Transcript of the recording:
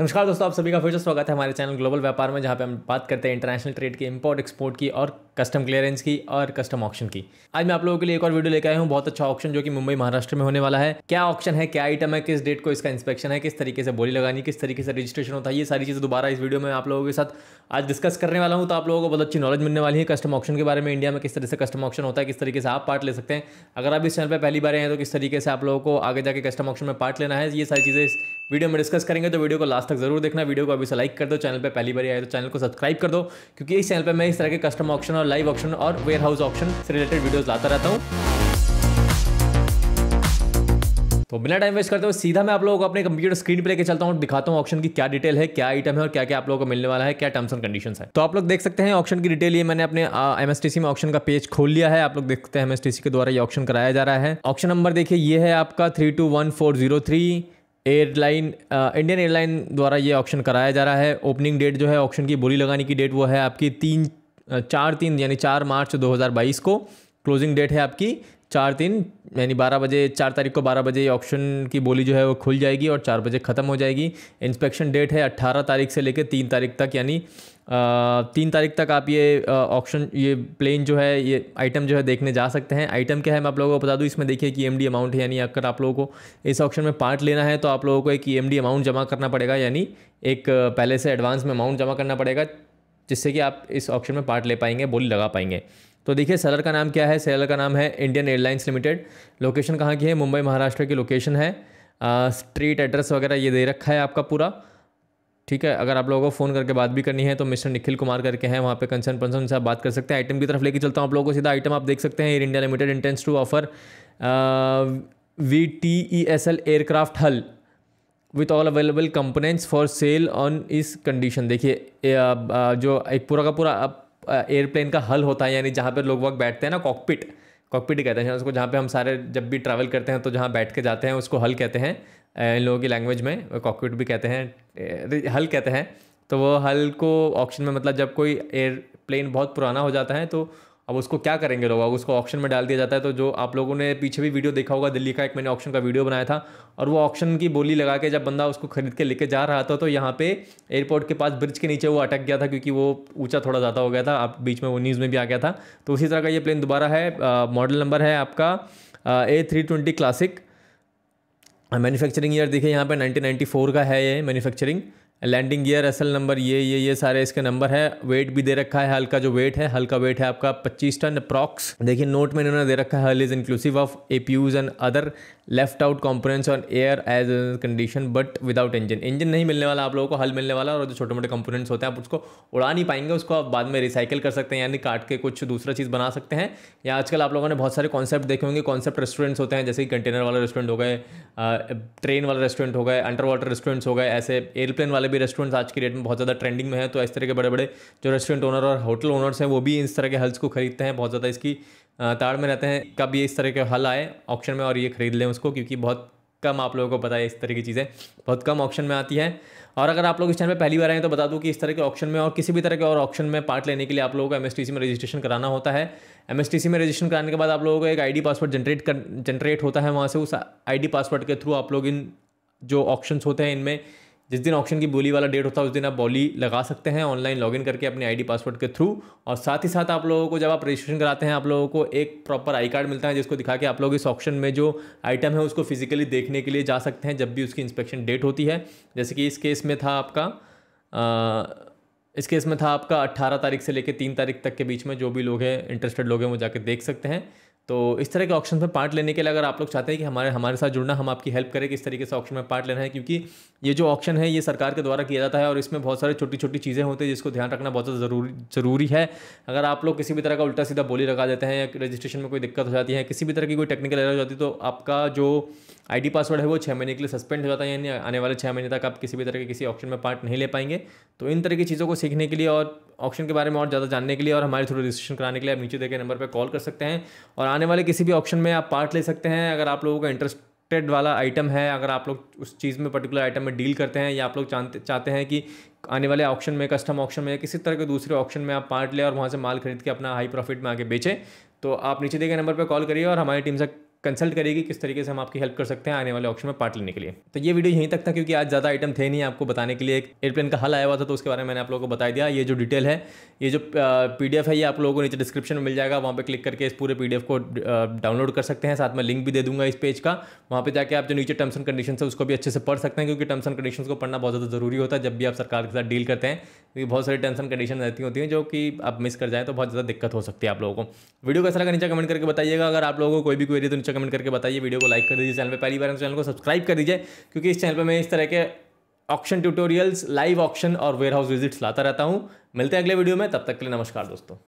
नमस्कार दोस्तों आप सभी का फिर से स्वागत है हमारे चैनल ग्लोबल व्यापार में जहाँ पे हम बात करते हैं इंटरनेशनल ट्रेड की इंपोर्ट एक्सपोर्ट की और कस्टम क्लियरेंस की और कस्टम ऑप्शन की आज मैं आप लोगों के लिए एक और वीडियो लेकर आया हूँ बहुत अच्छा ऑप्शन जो कि मुंबई महाराष्ट्र में होने वाला है क्या ऑप्शन है क्या आइटम है किस डेट को इसका इंस्पेक्शन है किस तरीके से बोली लगानी किस तरीके से रजिस्ट्रेशन होता है ये सारी चीज़ें दोबारा इस वीडियो में आप लोगों के साथ आज डिस्कस करने वाला हूँ तो आप लोगों को बहुत अच्छी नॉलेज मिलने वाली है कस्टम ऑप्शन के बारे में इंडिया में किस तरह से कस्टम ऑप्शन होता है किस तरीके से आप पार्ट ले सकते हैं अगर आप इस चैनल पर पहली बार आए हैं तो किस तरीके से आप लोगों को आगे जाके कस्टम ऑप्शन में पार्ट लेना है ये सारी चीज़ें वीडियो में डिस्कस करेंगे तो वीडियो को लास्ट तक जरूर देखना वीडियो को अभी से लाइक कर दो चैनल पर पहली बार आए तो चैनल को सब्सक्राइब कर दो क्योंकि इस चैनल पर मैं इस तरह के कस्टम ऑप्शन और लाइव ऑप्शन और वेयर हाउस ऑप्शन से रिलेटेड वीडियोस लाता रहता हूँ तो बिना टाइम वेस्ट करते हुए सीधा मैं आप लोगों को अपने कंप्यूटर स्क्रीन पर लेकर चलता हूँ दिखाता हूँ ऑप्शन की क्या डिटेल है क्या आइटम है और क्या क्या आप लोगों को मिलने वाला है क्या टर्म्स एंड कंडीशन है तो आप लोग देख सकते हैं ऑप्शन की डिटेल ये मैंने अपने एमएसटीसी में ऑप्शन का पेज खोल लिया है आप लोग देखते हैं एमएसटीसी के द्वारा ये ऑप्शन कराया जा रहा है ऑप्शन नंबर देखिए ये है आपका three two one four zero three airline Indian airline द्वारा ये ऑप्शन कराया जा रहा है ओपनिंग डेट जो है ऑप्शन की बोली लगाने की डेट वो है आपकी तीन चार तीन यानी चार मार्च 2022 को क्लोजिंग डेट है आपकी चार तीन यानी बारह बजे चार तारीख को बारह बजे ऑक्शन की बोली जो है वो खुल जाएगी और चार बजे ख़त्म हो जाएगी इंस्पेक्शन डेट है अट्ठारह तारीख से लेकर तीन तारीख तक यानी तीन तारीख तक आप ये ऑप्शन ये प्लेन जो है ये आइटम जो है देखने जा सकते हैं आइटम क्या है मैं आप लोगों को बता दूँ इसमें देखिए कि एम e अमाउंट है यानी अगर आप लोगों को इस ऑप्शन में पार्ट लेना है तो आप लोगों को एक ई e अमाउंट जमा करना पड़ेगा यानी एक पहले से एडवांस में अमाउंट जमा करना पड़ेगा जिससे कि आप इस ऑप्शन में पार्ट ले पाएंगे बोली लगा पाएंगे तो देखिए सेलर का नाम क्या है सेलर का नाम है इंडियन एयरलाइंस लिमिटेड लोकेशन कहाँ की है मुंबई महाराष्ट्र की लोकेशन है स्ट्रीट एड्रेस वगैरह ये दे रखा है आपका पूरा ठीक है अगर आप लोगों को फ़ोन करके बात भी करनी है तो मिस्टर निखिल कुमार करके हैं वहाँ पे कंसर्न पंसर्न से आप बात कर सकते हैं आइटम की तरफ लेके चलता हूँ आप लोगों को सीधा आइटम आप देख सकते हैं air India limited intends to offer V T E S L aircraft hull with all available components for sale on इस कंडीशन देखिए जो एक पूरा का पूरा आप एयरप्लेन का हल होता है यानी जहाँ पर लोग वक्त बैठते हैं ना कॉकपिट कॉकपिट कहते हैं उसको जहाँ पे हम सारे जब भी ट्रैवल करते हैं तो जहाँ बैठ के जाते हैं उसको हल कहते हैं इन लोगों की लैंग्वेज में कॉकपिट भी कहते हैं हल कहते हैं तो वो हल को ऑप्शन में मतलब जब कोई एयरप्लेन बहुत पुराना हो जाता है तो अब उसको क्या करेंगे लोग अब उसको ऑप्शन में डाल दिया जाता है तो जो आप लोगों ने पीछे भी वीडियो देखा होगा दिल्ली का एक मैंने ऑप्शन का वीडियो बनाया था और वो ऑप्शन की बोली लगा के जब बंदा उसको खरीद के लेके जा रहा था तो यहाँ पे एयरपोर्ट के पास ब्रिज के नीचे वो अटक गया था क्योंकि वो ऊँचा थोड़ा ज़्यादा हो गया था आप बीच में वो न्यूज़ में भी आ गया था तो उसी तरह का ये प्लेन दोबारा है मॉडल नंबर है आपका A three twenty classic manufacturing year देखिए यहाँ पे 1994 का है ये मैन्युफैक्चरिंग लैंडिंग गियर असल नंबर ये ये ये सारे इसके नंबर है वेट भी दे रखा है हल्का जो वेट है हल्का वेट है आपका 25 टन अप्रॉक्स देखिए नोट में इन्होंने दे रखा है hull is inclusive of APUs and other left out components और air as condition but without engine engine नहीं मिलने वाला आप लोगों को हल मिलने वाला और जो छोटे मोटे कंपोनेंट्स होते हैं आप उसको उड़ा नहीं पाएंगे उसको आप बाद में रिसाइकिल कर सकते हैं यानी काट के कुछ दूसरा चीज़ बना सकते हैं या आजकल आप लोगों ने बहुत सारे कॉन्सेप्ट देखे होंगे कॉन्सेप्ट रेस्टोरेंट्स होते हैं जैसे कि कंटेनर वाला रेस्टोरेंट हो गए ट्रेन वाला रेस्टोरेंट हो गए अंडर वाटर रेस्टोरेंट्स हो गए ऐसे एयरप्लेन वाले भी रेस्टोरेंट्स आज की डेट में बहुत ज़्यादा ट्रेंडिंग में है तो इस तरह के बड़े बड़े जो रेस्टोरेंट ओनर और होटल ओनर्स हैं वो भी इस तरह के हल्स को खरीदते हैं बहुत ज़्यादा इसकी ताड़ में रहते हैं कब ये इस तरह के हल आए ऑप्शन में और ये ख़रीद लें उसको क्योंकि बहुत कम आप लोगों को पता है इस तरह की चीज़ें बहुत कम ऑप्शन में आती हैं और अगर आप लोग इस चैनल पर पहली बार आए तो बता दूं कि इस तरह के ऑप्शन में और किसी भी तरह के और ऑप्शन में पार्ट लेने के लिए आप लोगों को एमएसटीसी में रजिस्ट्रेशन कराना होता है एमएसटीसी में रजिस्ट्रेशन कराने के बाद आप लोगों को एक आई पासवर्ड जनरेट कर जनरेट होता है वहाँ से उस आई पासवर्ड के थ्रू आप लोग इन जो ऑप्शन होते हैं इनमें जिस दिन ऑप्शन की बोली वाला डेट होता है उस दिन आप बोली लगा सकते हैं ऑनलाइन लॉगिन करके अपने आईडी पासवर्ड के थ्रू और साथ ही साथ आप लोगों को जब आप रजिस्ट्रेशन कराते हैं आप लोगों को एक प्रॉपर आई कार्ड मिलता है जिसको दिखा के आप लोग इस ऑप्शन में जो आइटम है उसको फिजिकली देखने के लिए जा सकते हैं जब भी उसकी इंस्पेक्शन डेट होती है जैसे कि इस केस में था आपका आ, इस केस में था आपका अट्ठारह तारीख से लेकर तीन तारीख तक के बीच में जो भी लोग हैं इंटरेस्टेड लोग हैं वो जाके देख सकते हैं तो इस तरह के ऑप्शन में पार्ट लेने के लिए अगर आप लोग चाहते हैं कि हमारे हमारे साथ जुड़ना हम आपकी हेल्प करें कि इस तरीके से ऑप्शन में पार्ट लेना है क्योंकि ये जो ऑप्शन है ये सरकार के द्वारा किया जाता है और इसमें बहुत सारी छोटी छोटी चीज़ें होती है जिसको ध्यान रखना बहुत ज़रूरी ज़रूरी है अगर आप लोग किसी भी तरह का उल्टा सीधा बोली लगा देते हैं या रजिस्ट्रेशन में कोई दिक्कत हो जाती है किसी भी तरह की कोई टेक्निकल एरर हो जाती है तो आपका जो आई पासवर्ड है वो छः महीने के लिए सस्पेंड हो जाता है यानी आने वाले छः महीने तक आप किसी भी तरह के किसी ऑप्शन में पार्ट नहीं ले पाएंगे तो इन तरह की चीज़ों को सीखने के लिए और ऑप्शन के बारे में और ज़्यादा जानने के लिए और हमारे थ्रू रजिस्ट्रेशन कराने के लिए आप नीचे देखे नंबर पर कॉल कर सकते हैं और आने वाले किसी भी ऑप्शन में आप पार्ट ले सकते हैं अगर आप लोगों का इंटरेस्ट टेड वाला आइटम है अगर आप लोग उस चीज़ में पर्टिकुलर आइटम में डील करते हैं या आप लोग चाहते चाहते हैं कि आने वाले ऑप्शन में कस्टम ऑप्शन में या किसी तरह के दूसरे ऑप्शन में आप पार्ट लें और वहाँ से माल खरीद के अपना हाई प्रॉफिट में आके बेचें तो आप नीचे दिए गए नंबर पर कॉल करिए और हमारी टीम से कंसल्ट करेगी किस तरीके से हम आपकी हेल्प कर सकते हैं आने वाले ऑप्शन में पार्ट लेने के लिए तो ये वीडियो यहीं तक था क्योंकि आज ज़्यादा आइटम थे नहीं आपको बताने के लिए एक एयरप्लेन का हल आया हुआ था तो उसके बारे में मैंने आप लोगों को बता दिया ये जो डिटेल है ये जो पी है ये आप लोगों को नीचे डिस्क्रिप्शन में मिल जाएगा वहाँ पर क्लिक करके इस पूरे पी को डाउनलोड कर सकते हैं साथ में लिंक भी दे दूंगा इस पेज का वहाँ पर जाकर आप जो नीचे टर्म्स एंड कंडीशन है उसको भी अच्छे से पढ़ सकते हैं क्योंकि टर्म्स एंड कंडीशन को पढ़ना बहुत ज़्यादा ज़रूरी होता है जब भी आप सरकार के साथ डील करते हैं क्योंकि तो बहुत सारी टर्म्स एंड कंडीशन रहती होती हैं जो कि आप मिस कर जाएँ तो बहुत ज़्यादा दिक्कत हो सकती है आप लोगों को वीडियो कैसा लगा नीचे कमेंट करके बताइएगा अगर आप लोगों को कोई भी क्वेरी तो नीचे नीचे कमेंट करके बताइए वीडियो को लाइक कर दीजिए चैनल पर पहली बार तो चैनल को सब्सक्राइब कर दीजिए क्योंकि इस चैनल पर मैं इस तरह के ऑप्शन ट्यूटोरियल्स लाइव ऑप्शन और वेयर हाउस विजिट्स लाता रहता हूँ मिलते हैं अगले वीडियो में तब तक के लिए नमस्कार दोस्तों